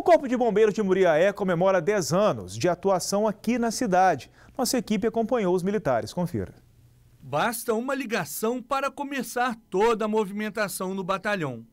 O Corpo de Bombeiros de Muriaé comemora 10 anos de atuação aqui na cidade. Nossa equipe acompanhou os militares. Confira. Basta uma ligação para começar toda a movimentação no batalhão.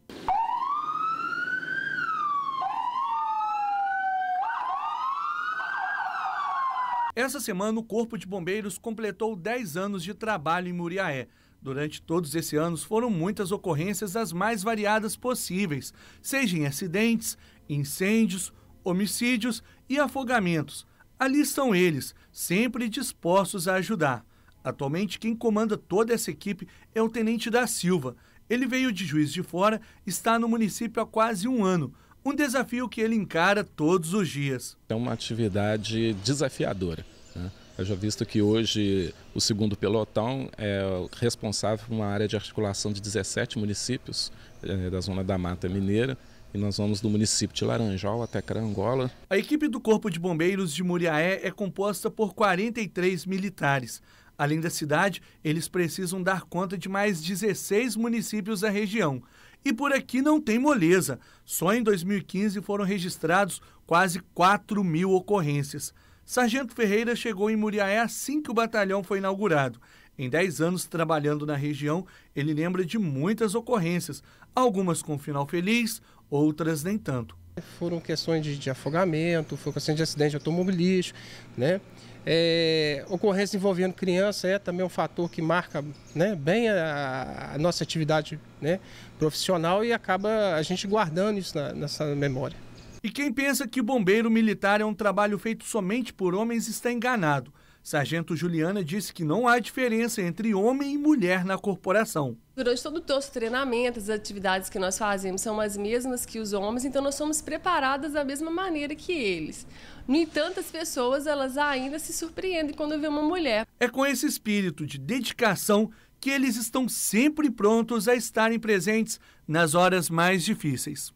Essa semana, o Corpo de Bombeiros completou 10 anos de trabalho em Muriaé. Durante todos esses anos, foram muitas ocorrências as mais variadas possíveis, sejam acidentes, incêndios, homicídios e afogamentos. Ali estão eles, sempre dispostos a ajudar. Atualmente, quem comanda toda essa equipe é o Tenente da Silva. Ele veio de Juiz de Fora, está no município há quase um ano. Um desafio que ele encara todos os dias. É uma atividade desafiadora. Né? já visto que hoje o segundo pelotão é responsável por uma área de articulação de 17 municípios é, da zona da Mata Mineira e nós vamos do município de Laranjal até Carangola. A equipe do Corpo de Bombeiros de Muriaé é composta por 43 militares. Além da cidade, eles precisam dar conta de mais 16 municípios da região. E por aqui não tem moleza. Só em 2015 foram registrados quase 4 mil ocorrências. Sargento Ferreira chegou em Muriaé assim que o batalhão foi inaugurado. Em 10 anos trabalhando na região, ele lembra de muitas ocorrências, algumas com final feliz, outras nem tanto. Foram questões de, de afogamento, foram questões de acidente automobilístico, né? É, ocorrência envolvendo criança é também um fator que marca né, bem a, a nossa atividade né, profissional e acaba a gente guardando isso na, nessa memória. E quem pensa que bombeiro militar é um trabalho feito somente por homens está enganado. Sargento Juliana disse que não há diferença entre homem e mulher na corporação. Durante todo o nosso treinamento, as atividades que nós fazemos são as mesmas que os homens, então nós somos preparadas da mesma maneira que eles. No entanto, as pessoas elas ainda se surpreendem quando vê uma mulher. É com esse espírito de dedicação que eles estão sempre prontos a estarem presentes nas horas mais difíceis.